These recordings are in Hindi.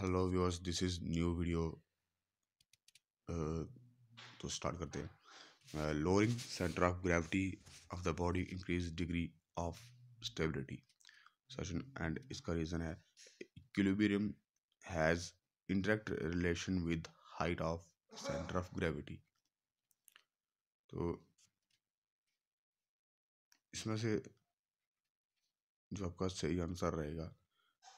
Hello viewers this is new video तो स्टार्ट करते हैं lowering centre of gravity of the body increase degree of stability assertion and इसका रीज़न है equilibrium has interact relation with height of centre of gravity तो इसमें से जो आपका सही आंसर रहेगा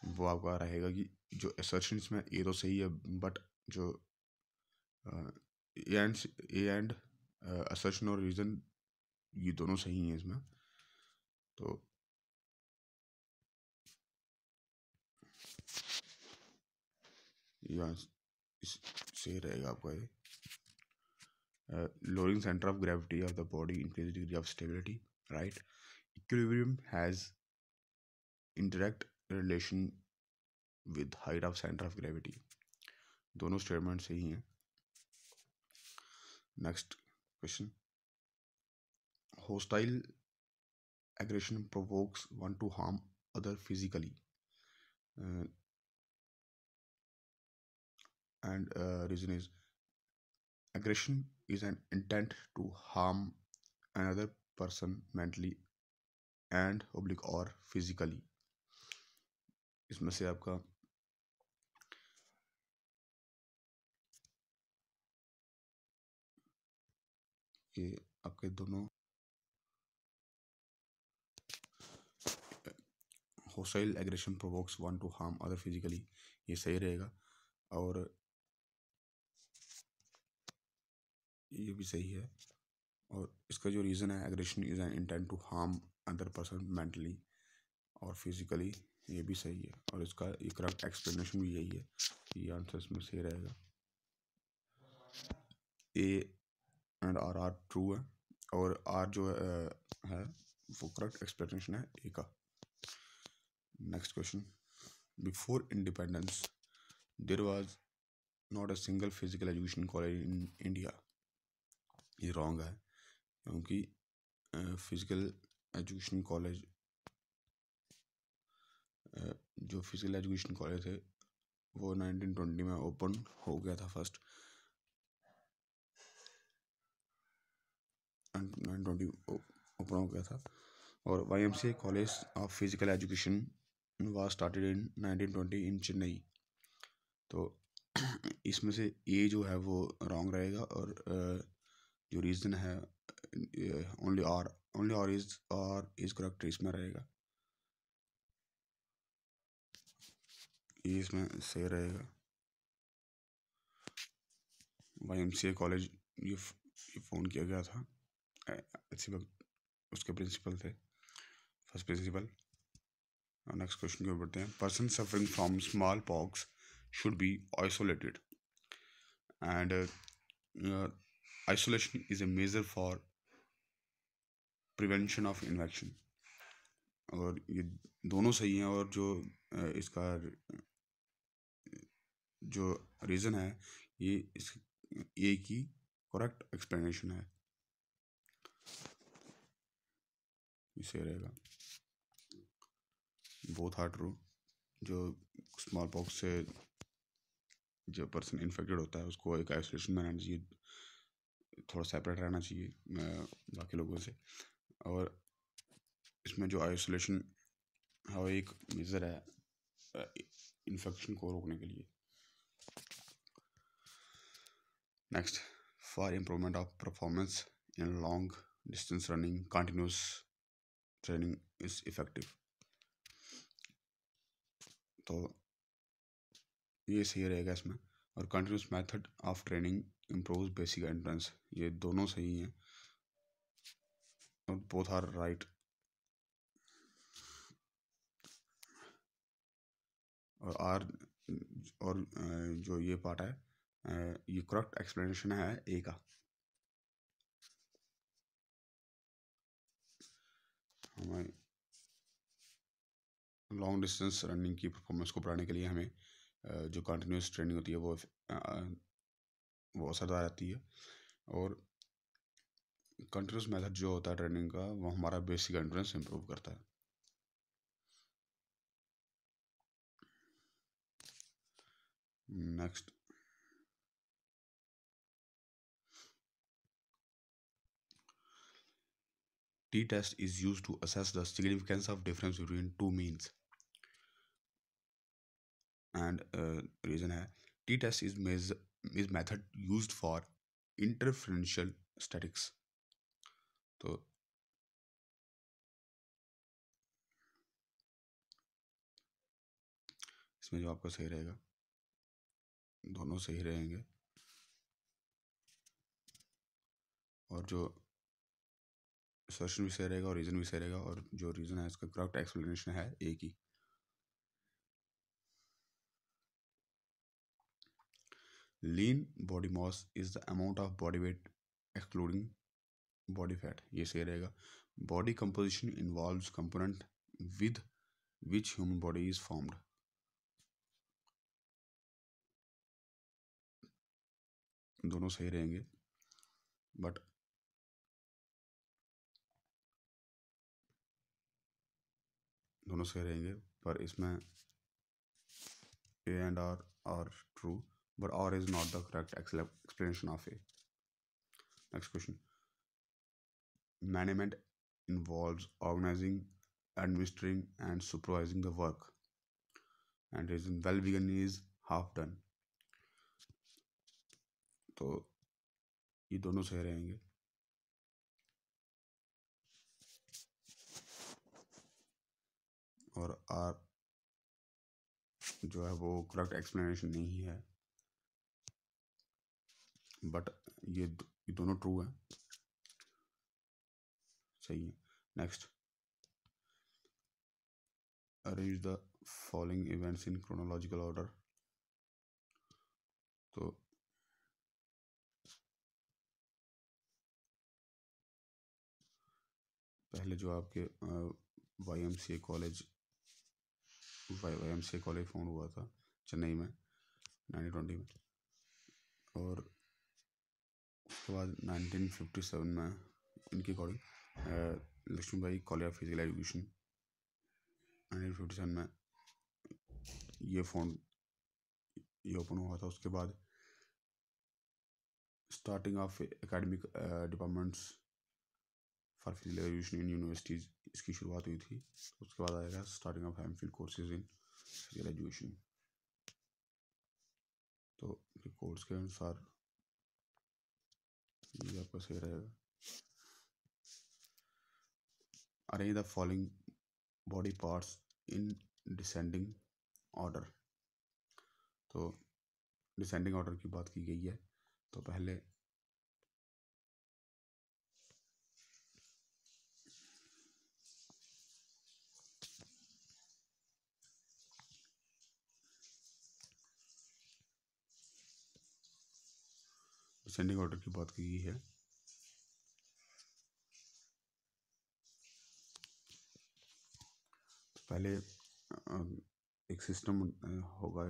वो आपका रहेगा कि जो एसर्शन में ये तो सही है बट जो A and A and assertion और रीजन ये दोनों सही हैं इसमें तो सही रहेगा आपका ये lowering centre of gravity of the body increase degree of stability right equilibrium has interact relation with height of centre of gravity दोनों स्टेटमेंट सही हैं Next question. Hostile aggression provokes one to harm other physically uh, and uh, reason is aggression is an intent to harm another person mentally and oblique or physically इसमें से आपका ये आपके दोनों hostile aggression provokes one to harm other physically ये सही रहेगा और ये भी सही है और इसका जो रीज़न है aggression is an intent to harm other person mentally और फिजिकली ये भी सही है और इसका एक रफ एक्सप्लेनेशन भी यही है ये आंसर इसमें सही रहेगा A and R are true है और आर जो है, है वो करेक्ट एक्सप्लेनेशन है ए का next question before independence there was not a single physical education college in India ये रॉन्ग है क्योंकि फिजिकल एजुकेशन कॉलेज जो फिज़िकल एजुकेशन कॉलेज है वो नाइनटीन ट्वेंटी में ओपन हो गया था फर्स्ट ट्वेंटी ओपन हो गया था और Y M C A college of physical education was started in nineteen twenty in Chennai तो इसमें से ए जो है वो रॉन्ग रहेगा और जो रीज़न है only R only R is R is correct इसमें रहेगा इसमें सही रहेगा Y M C A college ये फ़ोन किया गया था इसी वक्त उसके प्रिंसिपल थे फर्स्ट प्रिंसिपल और नेक्स्ट क्वेश्चन की ओर बढ़ते हैं person suffering from smallpox should be isolated and isolation is a measure for prevention of infection और ये दोनों सही हैं और जो uh, इसका जो रीज़न है ये इस ए की करेक्ट एक्सप्लेनेशन है इसे रहेगा बोथ हार्ट रू जो स्मॉल पॉक्स से जो पर्सन इन्फेक्टेड होता है उसको एक आइसोलेशन में रहना चाहिए थोड़ा सेपरेट रहना चाहिए बाकी लोगों से और इसमें जो आइसोलेशन है एक मेज़र है इन्फेक्शन को रोकने के लिए next for improvement of performance in long distance running continuous training is effective तो ये सही रहेगा इसमें और continuous method of training improve basic endurance ये दोनों सही हैं और बोथ आर राइट और आर और जो ये पार्ट है ये करेक्ट एक्सप्लेनेशन है ए का हमें लॉन्ग डिस्टेंस रनिंग की परफॉर्मेंस को बढ़ाने के लिए हमें जो कंटिन्यूस ट्रेनिंग होती है वो वो असरदार रहती है और कंटिन्यूस मेथड जो होता है ट्रेनिंग का वो हमारा बेसिक एंट्रेंस इम्प्रूव करता है next t-test is used to assess the significance of difference between two means and uh, reason hai t-test is is method used for interferential statics to इसमें जो आपका सही रहेगा दोनों सही रहेंगे और जो सोशन भी सही रहेगा और रीज़न भी सही रहेगा और जो रीज़न है उसका करेक्ट एक्सप्लेनेशन है एक ही lean body mass is the amount of body weight excluding body fat ये सही रहेगा body composition involve component with which human body is formed दोनों सही रहेंगे बट दोनों से रहेंगे पर इसमें A and R are true but R is not the correct explanation of A next question management involve organising administering and supervising the work and reason well begun is half done तो ये दोनों से रहेंगे और आर जो है वो करेक्ट एक्सप्लेनेशन नहीं है बट ये, दो, ये दोनों ट्रू है सही है next arrange the following events in chronological order तो पहले जो आपके Y M C A college five M C college found हुआ था चेन्नई में नाइनटीन ट्वेंटी में और उसके बाद नाइनटीन फिफ्टी सेवन में इनकी अकॉर्डिंग भाई college of physical education nineteen fifty seven में ये फोन ये ओपन हुआ था उसके बाद starting of academic departments for physical education in universities इसकी शुरुआत हुई थी उसके बाद आएगा starting of M courses in graduation तो कोर्स के अनुसार ये आपका सही रहेगा arrange the following body parts in descending order तो डिसेंडिंग ऑर्डर की बात की गई है तो पहले सेंडिंग ऑर्डर की बात की है तो पहले एक सिस्टम होगा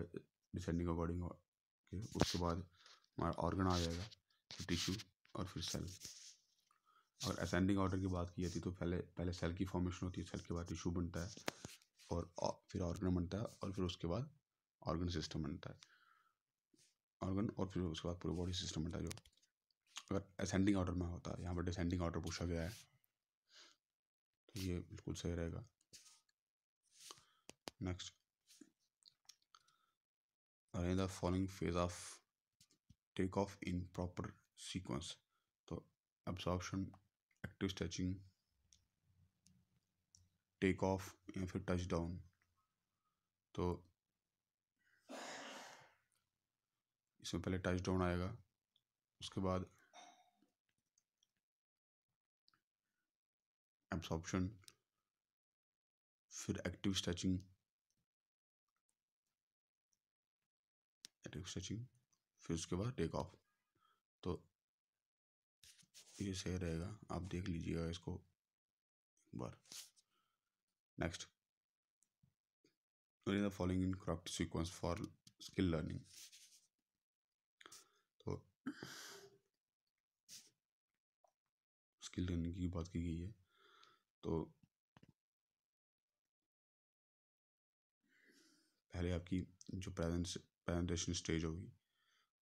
डिसेंडिंग अकॉर्डिंग के उसके बाद हमारा ऑर्गन आ जाएगा टिश्यू और फिर सेल और असेंडिंग ऑर्डर की बात की जाती है तो पहले पहले सेल की फॉर्मेशन होती है सेल के बाद टिश्यू बनता है और फिर ऑर्गन बनता है और फिर उसके बाद ऑर्गन सिस्टम बनता है ऑर्गन और फिर उसके बाद पूरे बॉडी सिस्टम बनता है जो अगर असेंडिंग ऑर्डर में होता है यहाँ पर डिसेंडिंग ऑर्डर पूछा गया है तो ये बिल्कुल सही रहेगा next arrange the following phase of take off in proper sequence तो absorption active stretching take off या फिर टच डाउन तो इसमें पहले टच डाउन आएगा उसके बाद एब्सॉर्प्शन फिर एक्टिव स्ट्रेचिंग एक्टिव स्ट्रेचिंग फिर उसके बाद टेक ऑफ तो ये सही रहेगा आप देख लीजिएगा इसको एक बार next the following in correct sequence for skill learning skill training की बात की गई है तो पहले आपकी जो प्रेजेंट प्रेजेंटेशन स्टेज होगी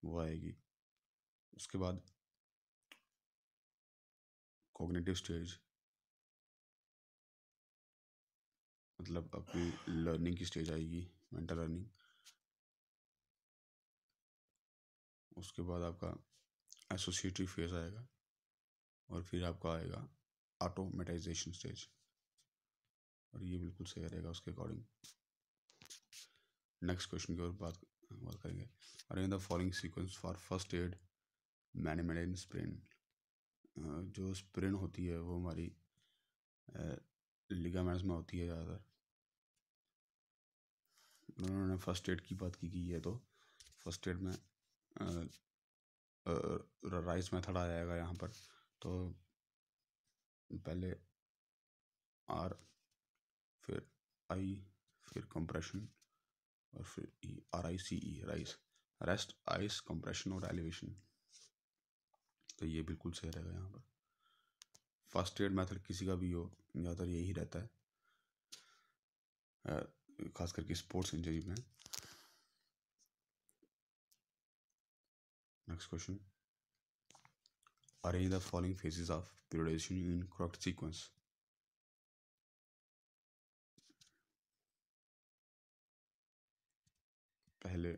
वो आएगी उसके बाद कॉग्निटिव स्टेज मतलब आपकी लर्निंग की स्टेज आएगी मेंटल लर्निंग उसके बाद आपका एसोसिएटिव फेज़ आएगा और फिर आपका आएगा ऑटोमेटाइजेशन स्टेज और ये बिल्कुल सही रहेगा उसके अकॉर्डिंग नेक्स्ट क्वेश्चन की ओर बात बात करेंगे in the following sequence for first aid management sprain जो स्प्रेन होती है वो हमारी लिगामेंट्स में होती है ज़्यादातर उन्होंने फर्स्ट एड की बात की गई है तो फर्स्ट एड में राइस मेथड आ जाएगा यहाँ पर तो पहले आर फिर आई फिर कंप्रेशन और फिर E R I C E RICE rest ice compression और एलिवेशन तो ये बिल्कुल सही रहेगा यहाँ पर फर्स्ट एड मेथड किसी का भी हो ज़्यादातर यही रहता है खास करके स्पोर्ट्स इंजरी में Next question. Arrange the following phases of periodization in correct sequence. पहले हाँ,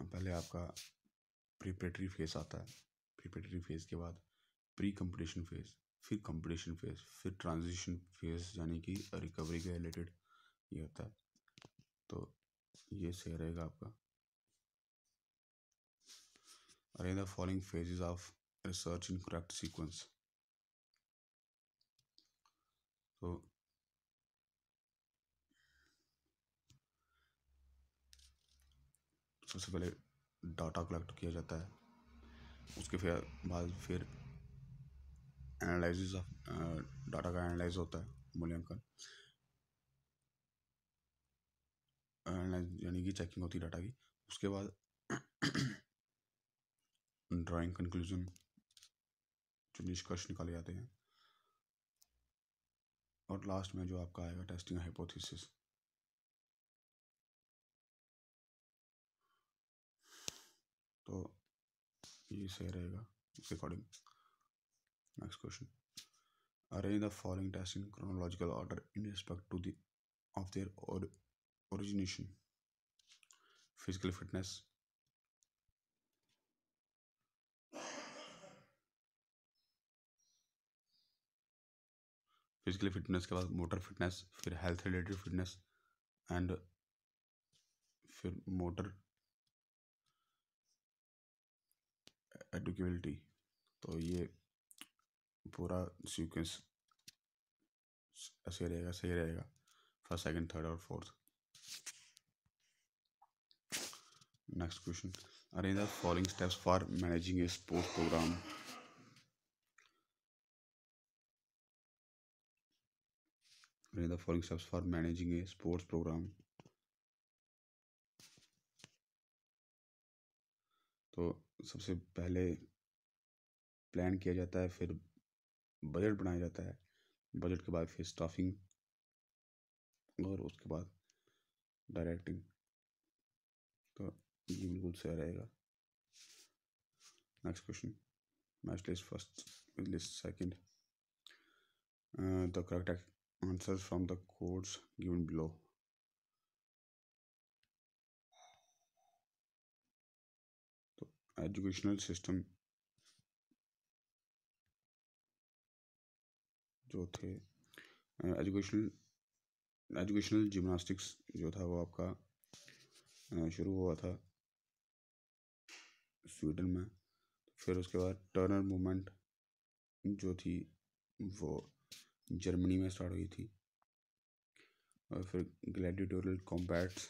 पहले आपका प्रिपरेटरी फेज आता है प्रिपरेटरी फेज के बाद प्री कंपटीशन फेज फिर कंपटीशन फेज फिर ट्रांजिशन फेज यानी कि रिकवरी के रिलेटेड ये होता है तो ये सही रहेगा आपका अरे the following phases of research in correct sequence तो सबसे पहले डाटा कलेक्ट किया जाता है उसके फिर बाद फिर एनालिस ऑफ डाटा का एनालाइज होता है मूल्यांकन यानी कि चेकिंग होती डाटा की उसके बाद ड्राइंग कंक्लूजन जो निष्कर्ष निकाले जाते हैं और लास्ट में जो आपका आएगा टेस्टिंग हाइपोथेसिस तो ये सही रहेगा इसके according next question arrange the following test in chronological order in respect to the of their origination physical fitness physical fitness के बाद मोटर फिटनेस फिर हेल्थ रिलेटेड फिटनेस एंड फिर मोटर एडुकेबिलिटी तो ये पूरा सीक्वेंस ऐसे रहेगा सही रहेगा फर्स्ट सेकंड थर्ड और fourth next question arrange the following steps for managing a sports programme arrange the following steps for managing a sports programme तो सबसे पहले प्लान किया जाता है फिर बजट बनाया जाता है बजट के बाद फिर स्टाफिंग और उसके बाद डायरेक्टिंग तो ये बिल्कुल सही रहेगा next question match list first list second the correct answer from the codes given below तो एजुकेशनल सिस्टम जो थे एजुकेशनल एजुकेशनल जिमनास्टिक्स जो था वो आपका शुरू हुआ था स्वीडन में फिर उसके बाद टर्नर मूवमेंट जो थी वो जर्मनी में स्टार्ट हुई थी और फिर ग्लैडिटोरियल कॉम्बैट्स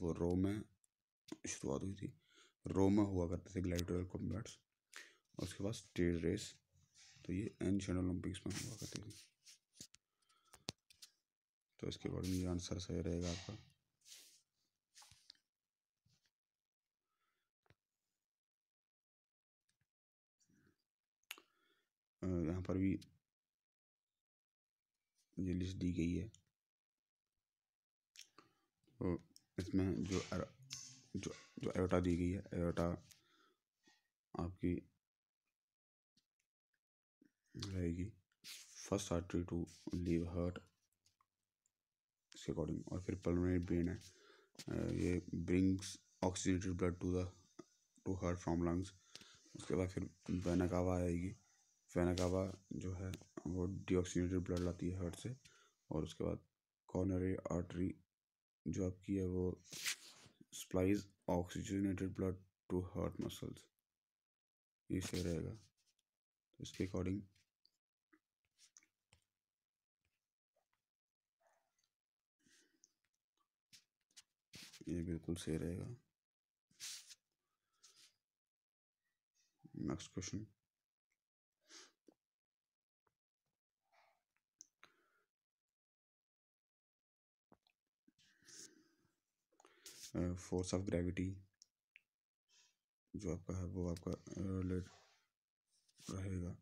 वो रोम में शुरुआत हुई थी रोम में हुआ करते थे ग्लैडिटोरियल कॉम्बैट्स उसके बाद स्टेट रेस तो ये एंशियन ओलंपिक्स में हुआ करती थी तो इसके बाद भी आंसर सही रहेगा आपका यहाँ पर भी ये लिस्ट दी गई है तो इसमें जो जो जो एरोटा दी गई है एरोटा आपकी रहेगी first artery to leave heart के अकॉर्डिंग और फिर पल्मोनरी ब्रेन है ये brings oxygenated blood to the to heart from lungs उसके बाद फिर वेनाकावा आएगी फैनकावा जो है वो डीऑक्सीडेटेड ब्लड लाती है हार्ट से और उसके बाद कॉर्नरी आर्टरी जो आपकी है वो supplies oxygenated blood to heart muscles ये सही रहेगा तो इसके अकॉर्डिंग ये बिल्कुल सही रहेगा next question force of gravity जो आपका है वो आपका रिलेट रहेगा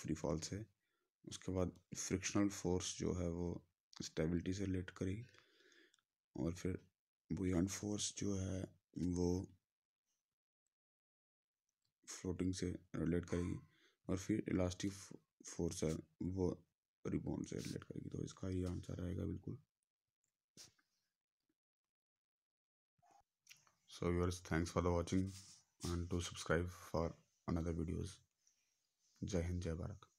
फ्री फॉल से उसके बाद फ्रिक्शनल फोर्स जो है वो स्टेबिलिटी से रिलेट करेगी और फिर बुयांट फोर्स जो है वो फ्लोटिंग से रिलेट करेगी और फिर इलास्टिक फोर्स है वो रिबोन से रिलेट करेगी तो इसका ही आंसर रहेगा बिल्कुल so yours thanks for the watching and to subscribe for another videos जय हिंद जय भारत